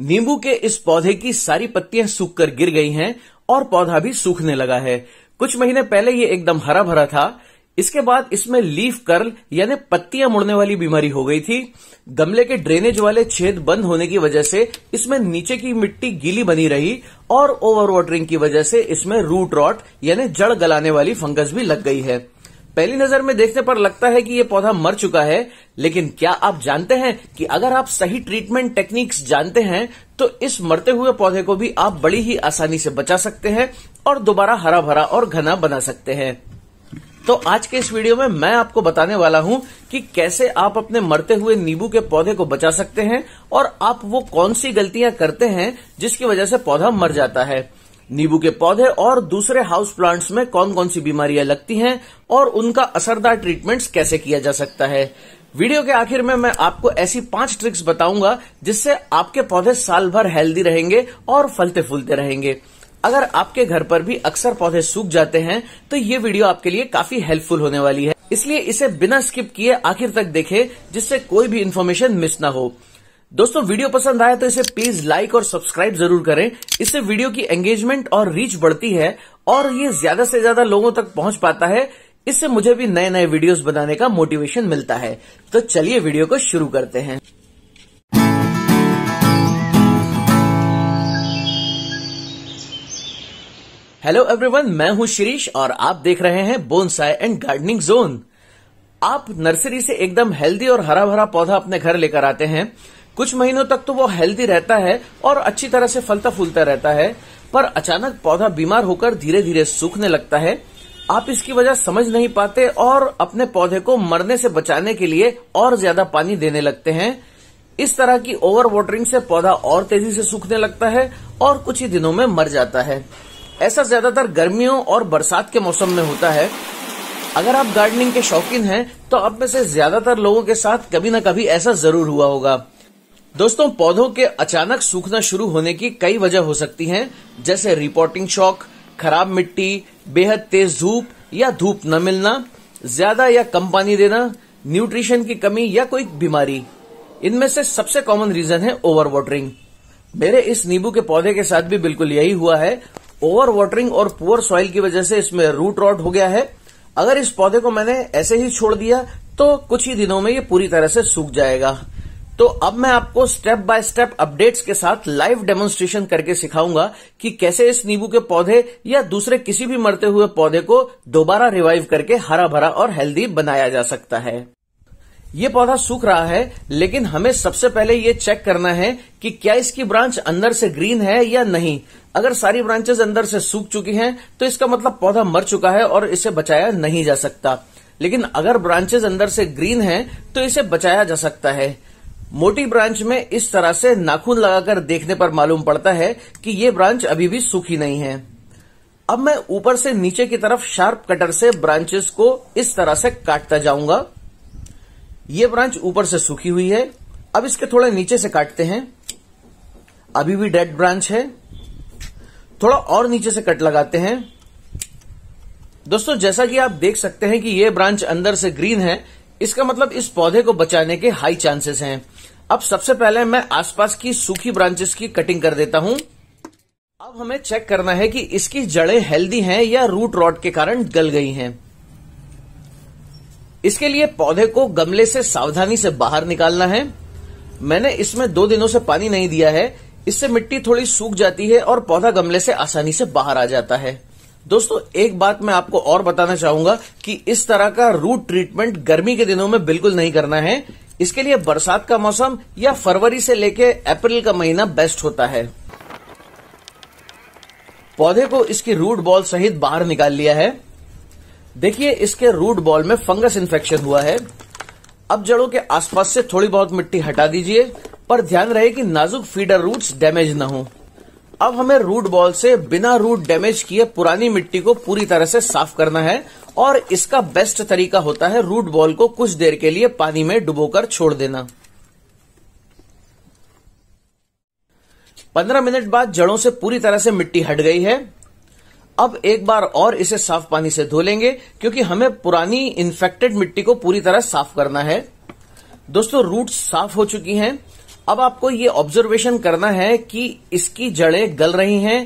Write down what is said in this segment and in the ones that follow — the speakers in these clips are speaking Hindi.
नींबू के इस पौधे की सारी पत्तियां सूख कर गिर गई हैं और पौधा भी सूखने लगा है कुछ महीने पहले ये एकदम हरा भरा था इसके बाद इसमें लीफ कर्ल यानी पत्तियां मुड़ने वाली बीमारी हो गई थी गमले के ड्रेनेज वाले छेद बंद होने की वजह से इसमें नीचे की मिट्टी गीली बनी रही और ओवर वाटरिंग की वजह से इसमें रूट रॉट यानी जड़ गलाने वाली फंगस भी लग गई है पहली नजर में देखने पर लगता है कि ये पौधा मर चुका है लेकिन क्या आप जानते हैं कि अगर आप सही ट्रीटमेंट टेक्निक्स जानते हैं तो इस मरते हुए पौधे को भी आप बड़ी ही आसानी से बचा सकते हैं और दोबारा हरा भरा और घना बना सकते हैं तो आज के इस वीडियो में मैं आपको बताने वाला हूं कि कैसे आप अपने मरते हुए नींबू के पौधे को बचा सकते हैं और आप वो कौन सी गलतियां करते हैं जिसकी वजह से पौधा मर जाता है नींबू के पौधे और दूसरे हाउस प्लांट्स में कौन कौन सी बीमारियां लगती हैं और उनका असरदार ट्रीटमेंट्स कैसे किया जा सकता है वीडियो के आखिर में मैं आपको ऐसी पांच ट्रिक्स बताऊंगा जिससे आपके पौधे साल भर हेल्दी रहेंगे और फलते फूलते रहेंगे अगर आपके घर पर भी अक्सर पौधे सूख जाते हैं तो ये वीडियो आपके लिए काफी हेल्पफुल होने वाली है इसलिए इसे बिना स्किप किए आखिर तक देखें जिससे कोई भी इन्फॉर्मेशन मिस ना हो दोस्तों वीडियो पसंद आए तो इसे प्लीज लाइक और सब्सक्राइब जरूर करें इससे वीडियो की एंगेजमेंट और रीच बढ़ती है और ये ज्यादा से ज्यादा लोगों तक पहुंच पाता है इससे मुझे भी नए नए वीडियोस बनाने का मोटिवेशन मिलता है तो चलिए वीडियो को शुरू करते हैं हेलो एवरीवन मैं हूं शिरीष और आप देख रहे हैं बोनसाई एंड गार्डनिंग जोन आप नर्सरी से एकदम हेल्दी और हरा भरा पौधा अपने घर लेकर आते हैं कुछ महीनों तक तो वो हेल्दी रहता है और अच्छी तरह से फलता फूलता रहता है पर अचानक पौधा बीमार होकर धीरे धीरे सूखने लगता है आप इसकी वजह समझ नहीं पाते और अपने पौधे को मरने से बचाने के लिए और ज्यादा पानी देने लगते हैं इस तरह की ओवर वाटरिंग से पौधा और तेजी से सूखने लगता है और कुछ ही दिनों में मर जाता है ऐसा ज्यादातर गर्मियों और बरसात के मौसम में होता है अगर आप गार्डनिंग के शौकीन हैं तो आप में से ज्यादातर लोगों के साथ कभी न कभी ऐसा जरूर हुआ होगा दोस्तों पौधों के अचानक सूखना शुरू होने की कई वजह हो सकती हैं, जैसे रिपोर्टिंग शॉक खराब मिट्टी बेहद तेज धूप या धूप न मिलना ज्यादा या कम पानी देना न्यूट्रिशन की कमी या कोई बीमारी इनमें से सबसे कॉमन रीजन है ओवर वाटरिंग मेरे इस नींबू के पौधे के साथ भी बिल्कुल यही हुआ है ओवर वाटरिंग और पुअर सॉइल की वजह से इसमें रूट रॉट हो गया है अगर इस पौधे को मैंने ऐसे ही छोड़ दिया तो कुछ ही दिनों में ये पूरी तरह से सूख जाएगा तो अब मैं आपको स्टेप बाय स्टेप अपडेट्स के साथ लाइव डेमोन्स्ट्रेशन करके सिखाऊंगा कि कैसे इस नींबू के पौधे या दूसरे किसी भी मरते हुए पौधे को दोबारा रिवाइव करके हरा भरा और हेल्दी बनाया जा सकता है ये पौधा सूख रहा है लेकिन हमें सबसे पहले ये चेक करना है कि क्या इसकी ब्रांच अंदर से ग्रीन है या नहीं अगर सारी ब्रांचेस अंदर से सूख चुकी हैं तो इसका मतलब पौधा मर चुका है और इसे बचाया नहीं जा सकता लेकिन अगर ब्रांचेस अंदर से ग्रीन है तो इसे बचाया जा सकता है मोटी ब्रांच में इस तरह से नाखून लगाकर देखने पर मालूम पड़ता है कि ये ब्रांच अभी भी सूखी नहीं है अब मैं ऊपर से नीचे की तरफ शार्प कटर से ब्रांचेस को इस तरह से काटता जाऊंगा ये ब्रांच ऊपर से सूखी हुई है अब इसके थोड़े नीचे से काटते हैं अभी भी डेड ब्रांच है थोड़ा और नीचे से कट लगाते हैं दोस्तों जैसा कि आप देख सकते हैं कि यह ब्रांच अंदर से ग्रीन है इसका मतलब इस पौधे को बचाने के हाई चांसेस हैं अब सबसे पहले मैं आसपास की सूखी ब्रांचेस की कटिंग कर देता हूं अब हमें चेक करना है कि इसकी जड़ें हेल्दी हैं या रूट रॉट के कारण गल गई हैं इसके लिए पौधे को गमले से सावधानी से बाहर निकालना है मैंने इसमें दो दिनों से पानी नहीं दिया है इससे मिट्टी थोड़ी सूख जाती है और पौधा गमले से आसानी से बाहर आ जाता है दोस्तों एक बात मैं आपको और बताना चाहूंगा कि इस तरह का रूट ट्रीटमेंट गर्मी के दिनों में बिल्कुल नहीं करना है इसके लिए बरसात का मौसम या फरवरी से लेकर अप्रैल का महीना बेस्ट होता है पौधे को इसकी रूट बॉल सहित बाहर निकाल लिया है देखिए इसके रूट बॉल में फंगस इन्फेक्शन हुआ है अब जड़ों के आसपास से थोड़ी बहुत मिट्टी हटा दीजिए पर ध्यान रहे कि नाजुक फीडर रूट्स डैमेज ना हो अब हमें रूट बॉल से बिना रूट डैमेज किए पुरानी मिट्टी को पूरी तरह से साफ करना है और इसका बेस्ट तरीका होता है रूट बॉल को कुछ देर के लिए पानी में डुबोकर छोड़ देना पंद्रह मिनट बाद जड़ों से पूरी तरह से मिट्टी हट गई है अब एक बार और इसे साफ पानी से धो लेंगे क्योंकि हमें पुरानी इन्फेक्टेड मिट्टी को पूरी तरह साफ करना है दोस्तों रूट साफ हो चुकी हैं अब आपको ये ऑब्जर्वेशन करना है कि इसकी जड़ें गल रही हैं,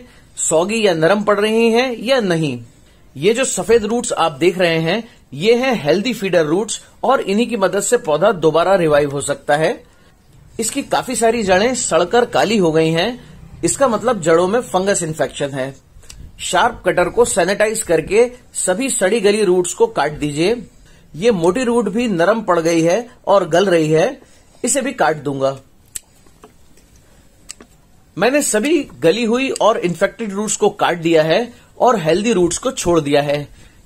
सौगी या नरम पड़ रही हैं या नहीं ये जो सफेद रूट्स आप देख रहे हैं ये हैं हेल्दी फीडर रूट्स और इन्हीं की मदद से पौधा दोबारा रिवाइव हो सकता है इसकी काफी सारी जड़ें सड़कर काली हो गई हैं इसका मतलब जड़ों में फंगस इन्फेक्शन है शार्प कटर को सैनिटाइज करके सभी सड़ी गली रूट्स को काट दीजिए ये मोटी रूट भी नरम पड़ गई है और गल रही है इसे भी काट दूंगा मैंने सभी गली हुई और इन्फेक्टेड रूट्स को काट दिया है और हेल्दी रूट्स को छोड़ दिया है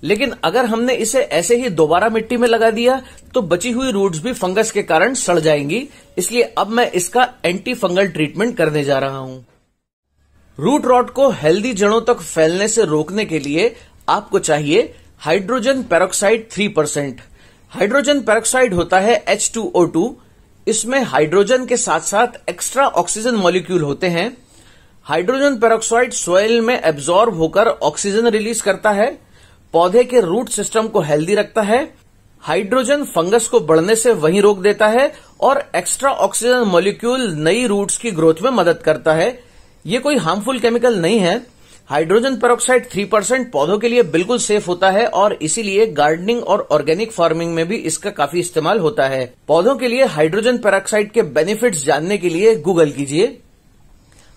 लेकिन अगर हमने इसे ऐसे ही दोबारा मिट्टी में लगा दिया तो बची हुई रूट्स भी फंगस के कारण सड़ जाएंगी इसलिए अब मैं इसका एंटी फंगल ट्रीटमेंट करने जा रहा हूँ रूट रॉट को हेल्दी जड़ों तक फैलने से रोकने के लिए आपको चाहिए hydrogen peroxide three percent hydrogen peroxide होता है एच टू ओ टू इसमें हाइड्रोजन के साथ साथ एक्स्ट्रा ऑक्सीजन मॉलिक्यूल होते हैं हाइड्रोजन पेरोक्साइड सोयल में एब्जॉर्ब होकर ऑक्सीजन रिलीज करता है पौधे के रूट सिस्टम को हेल्दी रखता है हाइड्रोजन फंगस को बढ़ने से वहीं रोक देता है और एक्स्ट्रा ऑक्सीजन मॉलिक्यूल नई रूट्स की ग्रोथ में मदद करता है ये कोई हार्मफुल केमिकल नहीं है हाइड्रोजन पेरोक्साइड थ्री परसेंट पौधों के लिए बिल्कुल सेफ होता है और इसीलिए गार्डनिंग और ऑर्गेनिक फार्मिंग में भी इसका काफी इस्तेमाल होता है पौधों के लिए हाइड्रोजन पेरोक्साइड के बेनिफिट्स जानने के लिए गूगल कीजिए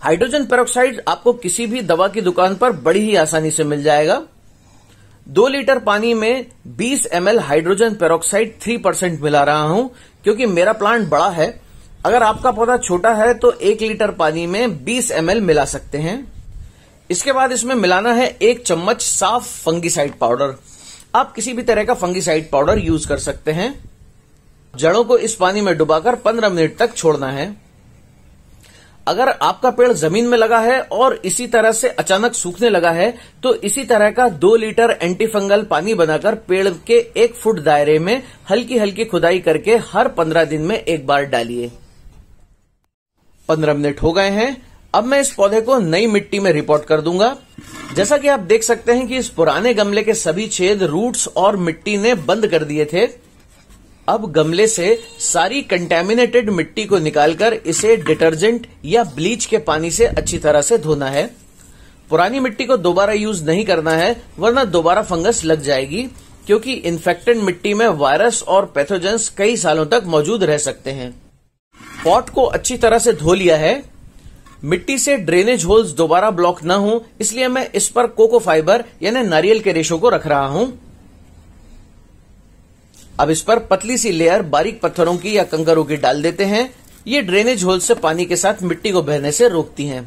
हाइड्रोजन पेरोक्साइड आपको किसी भी दवा की दुकान पर बड़ी ही आसानी से मिल जाएगा दो लीटर पानी में 20 M hydrogen peroxide three percent मिला रहा हूं क्योंकि मेरा प्लांट बड़ा है अगर आपका पौधा छोटा है तो एक लीटर पानी में 20 एम मिला सकते हैं इसके बाद इसमें मिलाना है एक चम्मच साफ फंगिसाइड पाउडर आप किसी भी तरह का फंगिसाइड पाउडर यूज कर सकते हैं जड़ों को इस पानी में डुबाकर 15 मिनट तक छोड़ना है अगर आपका पेड़ जमीन में लगा है और इसी तरह से अचानक सूखने लगा है तो इसी तरह का दो लीटर एंटीफंगल पानी बनाकर पेड़ के एक फुट दायरे में हल्की हल्की खुदाई करके हर पंद्रह दिन में एक बार डालिए पंद्रह मिनट हो गए हैं अब मैं इस पौधे को नई मिट्टी में रिपोर्ट कर दूंगा जैसा कि आप देख सकते हैं कि इस पुराने गमले के सभी छेद रूट्स और मिट्टी ने बंद कर दिए थे अब गमले से सारी कंटेमिनेटेड मिट्टी को निकालकर इसे डिटर्जेंट या ब्लीच के पानी से अच्छी तरह से धोना है पुरानी मिट्टी को दोबारा यूज नहीं करना है वरना दोबारा फंगस लग जाएगी क्योंकि इन्फेक्टेड मिट्टी में वायरस और पैथोजेंस कई सालों तक मौजूद रह सकते हैं पॉट को अच्छी तरह से धो लिया है मिट्टी से ड्रेनेज होल्स दोबारा ब्लॉक न हो इसलिए मैं इस पर कोको फाइबर यानी नारियल के रेशों को रख रहा हूं अब इस पर पतली सी लेयर बारीक पत्थरों की या कंकरों की डाल देते हैं ये ड्रेनेज होल से पानी के साथ मिट्टी को बहने से रोकती हैं।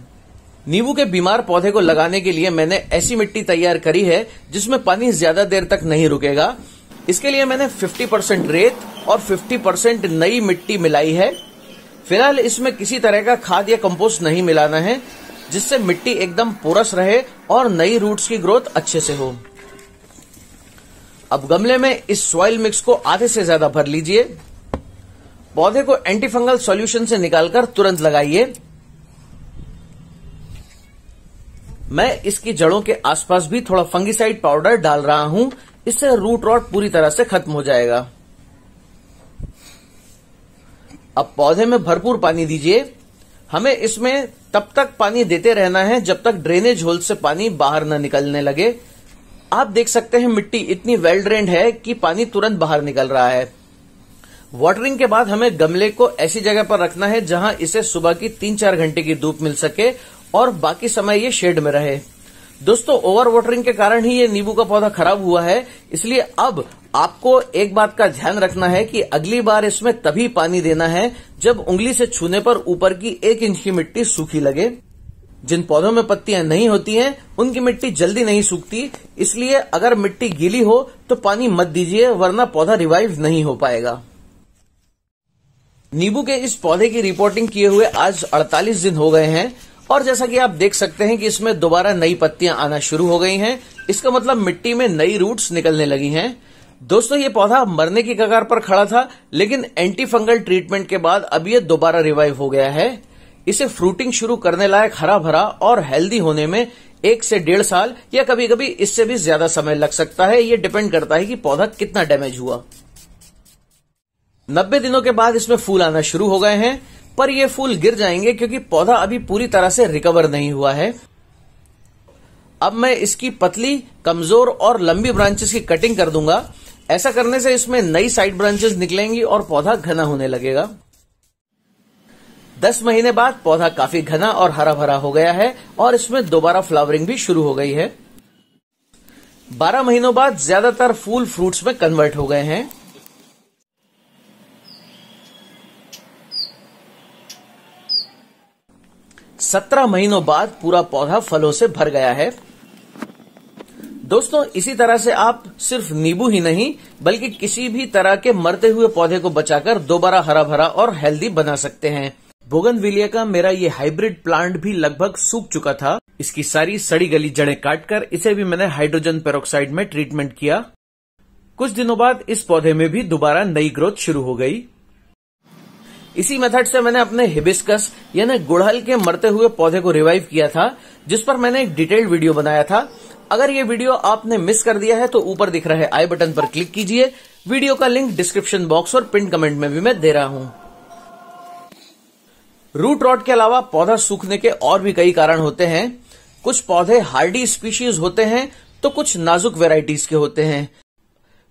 नींबू के बीमार पौधे को लगाने के लिए मैंने ऐसी मिट्टी तैयार करी है जिसमें पानी ज्यादा देर तक नहीं रुकेगा इसके लिए मैंने 50% रेत और 50% नई मिट्टी मिलाई है फिलहाल इसमें किसी तरह का खाद या कंपोस्ट नहीं मिलाना है जिससे मिट्टी एकदम पोरस रहे और नई रूट्स की ग्रोथ अच्छे से हो अब गमले में इस सॉइल मिक्स को आधे से ज्यादा भर लीजिए पौधे को एंटीफंगल सॉल्यूशन से निकालकर तुरंत लगाइए मैं इसकी जड़ों के आसपास भी थोड़ा फंगिसाइड पाउडर डाल रहा हूं इससे रूट रॉट पूरी तरह से खत्म हो जाएगा अब पौधे में भरपूर पानी दीजिए हमें इसमें तब तक पानी देते रहना है जब तक ड्रेनेज होल से पानी बाहर न निकलने लगे आप देख सकते हैं मिट्टी इतनी वेल ड्रेन्ड है कि पानी तुरंत बाहर निकल रहा है वाटरिंग के बाद हमें गमले को ऐसी जगह पर रखना है जहां इसे सुबह की तीन चार घंटे की धूप मिल सके और बाकी समय ये शेड में रहे दोस्तों ओवर वाटरिंग के कारण ही ये नींबू का पौधा खराब हुआ है इसलिए अब आपको एक बात का ध्यान रखना है कि अगली बार इसमें तभी पानी देना है जब उंगली से छूने पर ऊपर की एक इंच की मिट्टी सूखी लगे जिन पौधों में पत्तियां नहीं होती हैं उनकी मिट्टी जल्दी नहीं सूखती इसलिए अगर मिट्टी गीली हो तो पानी मत दीजिए वरना पौधा रिवाइव नहीं हो पाएगा नींबू के इस पौधे की रिपोर्टिंग किए हुए आज 48 दिन हो गए हैं और जैसा कि आप देख सकते हैं कि इसमें दोबारा नई पत्तियां आना शुरू हो गई हैं इसका मतलब मिट्टी में नई रूट्स निकलने लगी हैं दोस्तों ये पौधा मरने की कगार पर खड़ा था लेकिन एंटी फंगल ट्रीटमेंट के बाद अब ये दोबारा रिवाइव हो गया है इसे फ्रूटिंग शुरू करने लायक हरा भरा और हेल्दी होने में एक से डेढ़ साल या कभी कभी इससे भी ज्यादा समय लग सकता है ये डिपेंड करता है कि पौधा कितना डैमेज हुआ नब्बे दिनों के बाद इसमें फूल आना शुरू हो गए हैं पर ये फूल गिर जाएंगे क्योंकि पौधा अभी पूरी तरह से रिकवर नहीं हुआ है अब मैं इसकी पतली कमजोर और लंबी ब्रांचेस की कटिंग कर दूंगा ऐसा करने से इसमें नई साइड ब्रांचेस निकलेंगी और पौधा घना होने लगेगा दस महीने बाद पौधा काफी घना और हरा भरा हो गया है और इसमें दोबारा फ्लावरिंग भी शुरू हो गई है बारह महीनों बाद ज्यादातर फूल फ्रूट्स में कन्वर्ट हो गए हैं सत्रह महीनों बाद पूरा पौधा फलों से भर गया है दोस्तों इसी तरह से आप सिर्फ नींबू ही नहीं बल्कि किसी भी तरह के मरते हुए पौधे को बचाकर दोबारा हरा भरा और हेल्दी बना सकते हैं बोगन का मेरा ये हाइब्रिड प्लांट भी लगभग सूख चुका था इसकी सारी सड़ी गली जड़ें काटकर इसे भी मैंने हाइड्रोजन पेरोक्साइड में ट्रीटमेंट किया कुछ दिनों बाद इस पौधे में भी दोबारा नई ग्रोथ शुरू हो गई इसी मेथड से मैंने अपने हिबिस्कस यानी गुड़हल के मरते हुए पौधे को रिवाइव किया था जिस पर मैंने एक डिटेल्ड वीडियो बनाया था अगर ये वीडियो आपने मिस कर दिया है तो ऊपर दिख रहे आई बटन पर क्लिक कीजिए वीडियो का लिंक डिस्क्रिप्शन बॉक्स और पिन कमेंट में भी मैं दे रहा हूँ रूट रॉट के अलावा पौधा सूखने के और भी कई कारण होते हैं कुछ पौधे हार्डी स्पीशीज होते हैं तो कुछ नाजुक वेराइटीज के होते हैं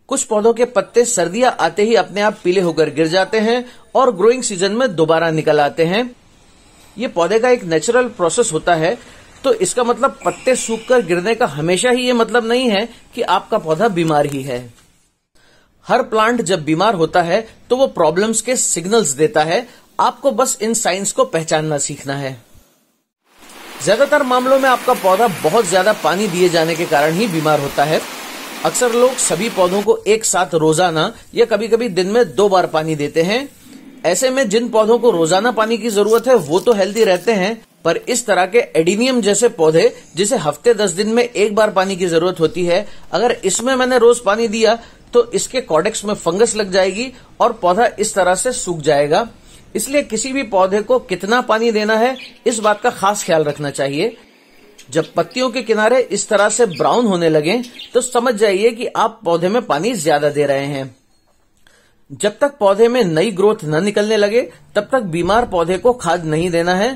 कुछ पौधों के पत्ते सर्दियां आते ही अपने आप पीले होकर गिर जाते हैं और ग्रोइंग सीजन में दोबारा निकल आते हैं ये पौधे का एक नेचुरल प्रोसेस होता है तो इसका मतलब पत्ते सूखकर गिरने का हमेशा ही ये मतलब नहीं है कि आपका पौधा बीमार ही है हर प्लांट जब बीमार होता है तो वो प्रॉब्लम्स के सिग्नल्स देता है आपको बस इन साइंस को पहचानना सीखना है ज्यादातर मामलों में आपका पौधा बहुत ज्यादा पानी दिए जाने के कारण ही बीमार होता है अक्सर लोग सभी पौधों को एक साथ रोजाना या कभी कभी दिन में दो बार पानी देते हैं ऐसे में जिन पौधों को रोजाना पानी की जरूरत है वो तो हेल्दी रहते हैं पर इस तरह के एडिनियम जैसे पौधे जिसे हफ्ते दस दिन में एक बार पानी की जरूरत होती है अगर इसमें मैंने रोज पानी दिया तो इसके कॉडेक्स में फंगस लग जाएगी और पौधा इस तरह से सूख जाएगा इसलिए किसी भी पौधे को कितना पानी देना है इस बात का खास ख्याल रखना चाहिए जब पत्तियों के किनारे इस तरह से ब्राउन होने लगे तो समझ जाइए कि आप पौधे में पानी ज्यादा दे रहे हैं जब तक पौधे में नई ग्रोथ न निकलने लगे तब तक बीमार पौधे को खाद नहीं देना है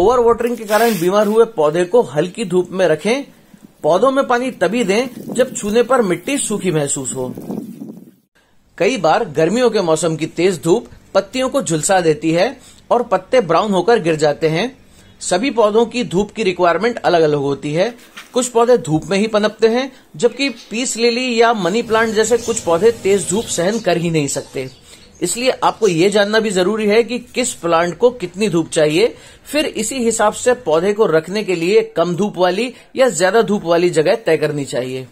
ओवर वाटरिंग के कारण बीमार हुए पौधे को हल्की धूप में रखें पौधों में पानी तभी दें जब छूने पर मिट्टी सूखी महसूस हो कई बार गर्मियों के मौसम की तेज धूप पत्तियों को झुलसा देती है और पत्ते ब्राउन होकर गिर जाते हैं सभी पौधों की धूप की रिक्वायरमेंट अलग अलग होती है कुछ पौधे धूप में ही पनपते हैं जबकि पीस लिली या मनी प्लांट जैसे कुछ पौधे तेज धूप सहन कर ही नहीं सकते इसलिए आपको ये जानना भी जरूरी है कि किस प्लांट को कितनी धूप चाहिए फिर इसी हिसाब से पौधे को रखने के लिए कम धूप वाली या ज्यादा धूप वाली जगह तय करनी चाहिए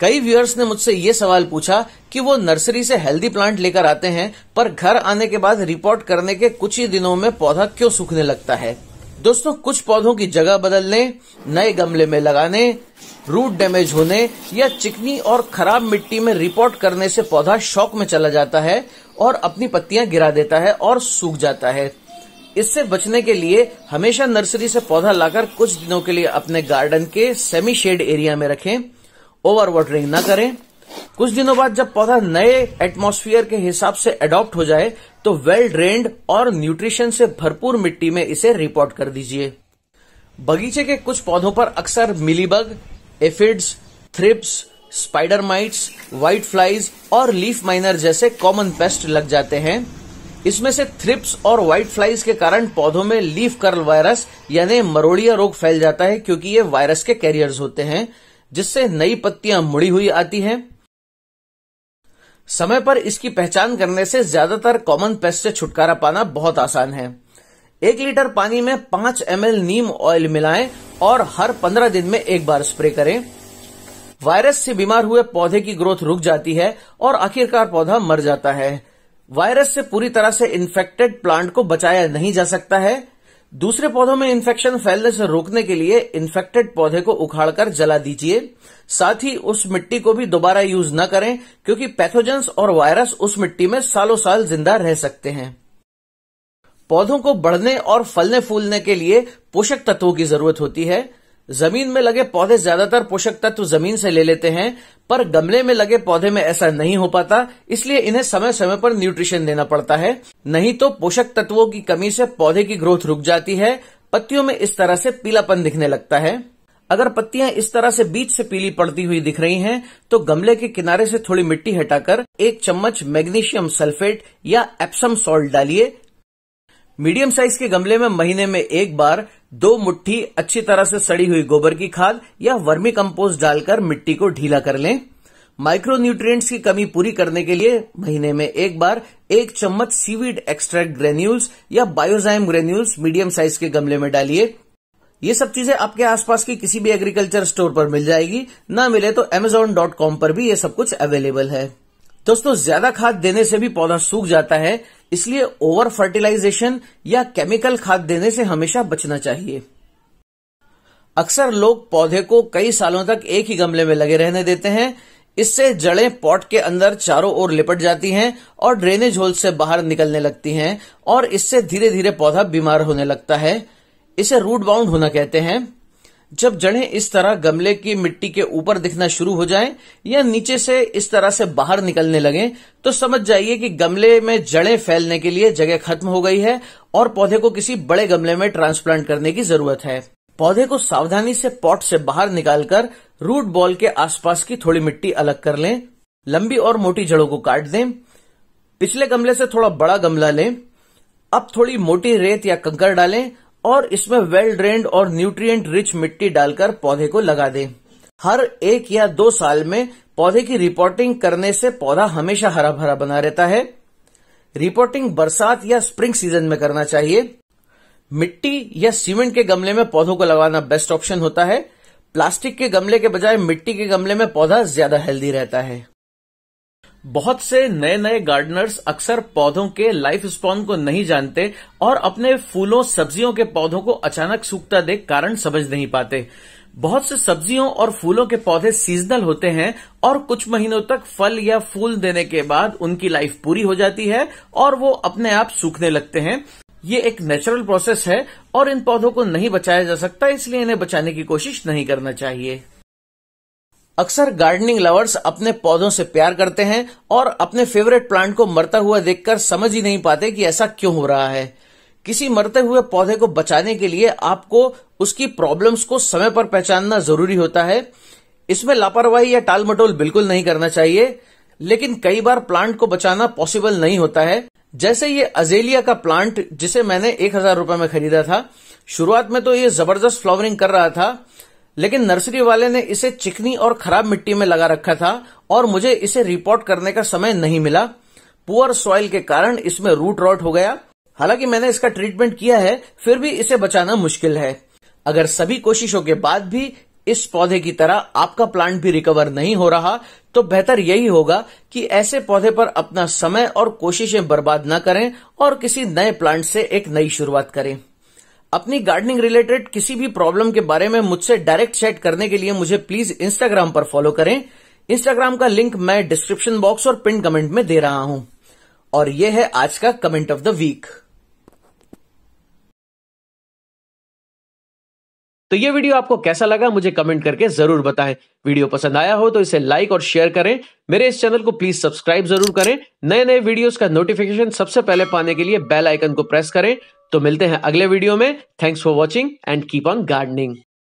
कई व्यूअर्स ने मुझसे ये सवाल पूछा कि वो नर्सरी से हेल्दी प्लांट लेकर आते हैं पर घर आने के बाद रिपोर्ट करने के कुछ ही दिनों में पौधा क्यों सूखने लगता है दोस्तों कुछ पौधों की जगह बदलने नए गमले में लगाने रूट डैमेज होने या चिकनी और खराब मिट्टी में रिपोर्ट करने से पौधा शौक में चला जाता है और अपनी पत्तियां गिरा देता है और सूख जाता है इससे बचने के लिए हमेशा नर्सरी से पौधा लाकर कुछ दिनों के लिए अपने गार्डन के सेमी शेड एरिया में रखें ओवर वाटरिंग न करें कुछ दिनों बाद जब पौधा नए एटमोस्फियर के हिसाब से अडोप्ट हो जाए तो वेल ड्रेन्ड और न्यूट्रिशन से भरपूर मिट्टी में इसे रिपोर्ट कर दीजिए बगीचे के कुछ पौधों पर अक्सर mealybug aphids thrips spider mites white flies और लीफ माइनर जैसे कॉमन पेस्ट लग जाते हैं इसमें से थ्रिप्स और व्हाइट फ्लाइज के कारण पौधों में लीफ कर्ल वायरस यानी मरोड़िया रोग फैल जाता है क्योंकि ये वायरस के कैरियर्स होते हैं जिससे नई पत्तियां मुड़ी हुई आती हैं समय पर इसकी पहचान करने से ज्यादातर कॉमन पेस्ट से छुटकारा पाना बहुत आसान है एक लीटर पानी में पांच एम नीम ऑयल मिलाएं और हर पंद्रह दिन में एक बार स्प्रे करें वायरस से बीमार हुए पौधे की ग्रोथ रुक जाती है और आखिरकार पौधा मर जाता है वायरस से पूरी तरह से इन्फेक्टेड प्लांट को बचाया नहीं जा सकता है दूसरे पौधों में इन्फेक्शन फैलने से रोकने के लिए इन्फेक्टेड पौधे को उखाड़कर जला दीजिए साथ ही उस मिट्टी को भी दोबारा यूज न करें क्योंकि पैथोजेंस और वायरस उस मिट्टी में सालों साल जिंदा रह सकते हैं पौधों को बढ़ने और फलने फूलने के लिए पोषक तत्वों की जरूरत होती है जमीन में लगे पौधे ज्यादातर पोषक तत्व जमीन से ले लेते हैं पर गमले में लगे पौधे में ऐसा नहीं हो पाता इसलिए इन्हें समय समय पर न्यूट्रिशन देना पड़ता है नहीं तो पोषक तत्वों की कमी से पौधे की ग्रोथ रुक जाती है पत्तियों में इस तरह से पीलापन दिखने लगता है अगर पत्तियां इस तरह से बीच से पीली पड़ती हुई दिख रही हैं, तो गमले के किनारे से थोड़ी मिट्टी हटाकर एक चम्मच मैग्नीशियम सल्फेट या एप्सम सॉल्ट डालिए मीडियम साइज के गमले में महीने में एक बार दो मुट्ठी अच्छी तरह से सड़ी हुई गोबर की खाद या वर्मी कंपोस्ट डालकर मिट्टी को ढीला कर लें माइक्रो न्यूट्रिय की कमी पूरी करने के लिए महीने में एक बार एक चम्मच सीवीड एक्सट्रैक्ट ग्रेन्यूल्स या बायोजाइम ग्रेन्यूल्स मीडियम साइज के गमले में डालिए ये सब चीजें आपके आसपास की किसी भी एग्रीकल्चर स्टोर पर मिल जाएगी ना मिले तो एमेजोन डॉट कॉम पर भी ये सब कुछ अवेलेबल है दोस्तों ज्यादा खाद देने से भी पौधा सूख जाता है इसलिए ओवर फर्टिलाइजेशन या केमिकल खाद देने से हमेशा बचना चाहिए अक्सर लोग पौधे को कई सालों तक एक ही गमले में लगे रहने देते हैं इससे जड़ें पॉट के अंदर चारों ओर लिपट जाती हैं और ड्रेनेज होल से बाहर निकलने लगती हैं और इससे धीरे धीरे पौधा बीमार होने लगता है इसे रूट बाउंड होना कहते हैं जब जड़े इस तरह गमले की मिट्टी के ऊपर दिखना शुरू हो जाएं या नीचे से इस तरह से बाहर निकलने लगे तो समझ जाइए कि गमले में जड़े फैलने के लिए जगह खत्म हो गई है और पौधे को किसी बड़े गमले में ट्रांसप्लांट करने की जरूरत है पौधे को सावधानी से पॉट से बाहर निकालकर रूट बॉल के आसपास की थोड़ी मिट्टी अलग कर लें लंबी और मोटी जड़ों को काट दें पिछले गमले से थोड़ा बड़ा गमला लें अब थोड़ी मोटी रेत या कंकर डालें और इसमें वेल ड्रेन्ड और न्यूट्रिएंट रिच मिट्टी डालकर पौधे को लगा दें हर एक या दो साल में पौधे की रिपोर्टिंग करने से पौधा हमेशा हरा भरा बना रहता है रिपोर्टिंग बरसात या स्प्रिंग सीजन में करना चाहिए मिट्टी या सीमेंट के गमले में पौधों को लगाना बेस्ट ऑप्शन होता है प्लास्टिक के गमले के बजाय मिट्टी के गमले में पौधा ज्यादा हेल्दी रहता है बहुत से नए नए गार्डनर्स अक्सर पौधों के लाइफ स्पॉन को नहीं जानते और अपने फूलों सब्जियों के पौधों को अचानक सूखता देख कारण समझ नहीं पाते बहुत से सब्जियों और फूलों के पौधे सीजनल होते हैं और कुछ महीनों तक फल या फूल देने के बाद उनकी लाइफ पूरी हो जाती है और वो अपने आप सूखने लगते हैं ये एक नेचुरल प्रोसेस है और इन पौधों को नहीं बचाया जा सकता इसलिए इन्हें बचाने की कोशिश नहीं करना चाहिए अक्सर गार्डनिंग लवर्स अपने पौधों से प्यार करते हैं और अपने फेवरेट प्लांट को मरता हुआ देखकर समझ ही नहीं पाते कि ऐसा क्यों हो रहा है किसी मरते हुए पौधे को बचाने के लिए आपको उसकी प्रॉब्लम्स को समय पर पहचानना जरूरी होता है इसमें लापरवाही या टालमटोल बिल्कुल नहीं करना चाहिए लेकिन कई बार प्लांट को बचाना पॉसिबल नहीं होता है जैसे ये अजेलिया का प्लांट जिसे मैंने एक हजार रूपये में खरीदा था शुरुआत में तो ये जबरदस्त फ्लावरिंग कर रहा था लेकिन नर्सरी वाले ने इसे चिकनी और खराब मिट्टी में लगा रखा था और मुझे इसे रिपोर्ट करने का समय नहीं मिला पुअर सॉइल के कारण इसमें रूट रॉट हो गया हालांकि मैंने इसका ट्रीटमेंट किया है फिर भी इसे बचाना मुश्किल है अगर सभी कोशिशों के बाद भी इस पौधे की तरह आपका प्लांट भी रिकवर नहीं हो रहा तो बेहतर यही होगा कि ऐसे पौधे पर अपना समय और कोशिशें बर्बाद न करें और किसी नए प्लांट से एक नई शुरुआत करें अपनी गार्डनिंग रिलेटेड किसी भी प्रॉब्लम के बारे में मुझसे डायरेक्ट चैट करने के लिए मुझे प्लीज इंस्टाग्राम पर फॉलो करें इंस्टाग्राम का लिंक मैं डिस्क्रिप्शन बॉक्स और पिन कमेंट में दे रहा हूं और यह है आज का कमेंट ऑफ द वीक तो ये वीडियो आपको कैसा लगा मुझे कमेंट करके जरूर बताएं वीडियो पसंद आया हो तो इसे लाइक और शेयर करें मेरे इस चैनल को प्लीज सब्सक्राइब जरूर करें नए नए वीडियोस का नोटिफिकेशन सबसे पहले पाने के लिए बेल आइकन को प्रेस करें तो मिलते हैं अगले वीडियो में thanks for watching and keep on gardening